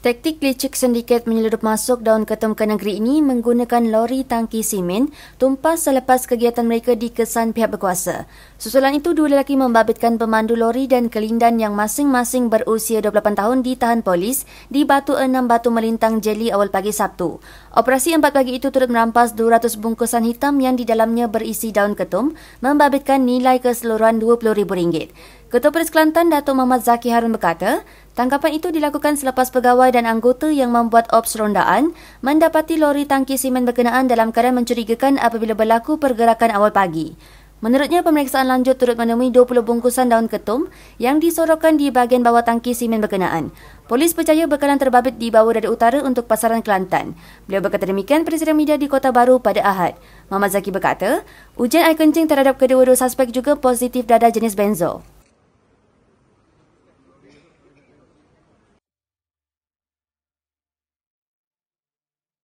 Taktik licik sindiket menyeludup masuk daun ketum ke negeri ini menggunakan lori tangki simen tumpas selepas kegiatan mereka dikesan pihak berkuasa. Susulan itu, dua lelaki membabitkan pemandu lori dan kelindan yang masing-masing berusia 28 tahun ditahan polis di batu enam batu melintang jeli awal pagi Sabtu. Operasi empat pagi itu turut merampas 200 bungkusan hitam yang di dalamnya berisi daun ketum membabitkan nilai keseluruhan RM20,000. Ketua Polis Kelantan Dato' Mahmat Zaki Harun berkata, tangkapan itu dilakukan selepas pegawai dan anggota yang membuat ops rondaan mendapati lori tangki simen berkenaan dalam keadaan mencurigakan apabila berlaku pergerakan awal pagi. Menurutnya, pemeriksaan lanjut turut menemui 20 bungkusan daun ketum yang disorokkan di bahagian bawah tangki simen berkenaan. Polis percaya bekalan terbabit dibawa dari utara untuk pasaran Kelantan. Beliau berkata demikian Presiden Media di Kota Baru pada Ahad. Mama Zaki berkata, ujian air kencing terhadap kedua-dua suspek juga positif dadah jenis benzo.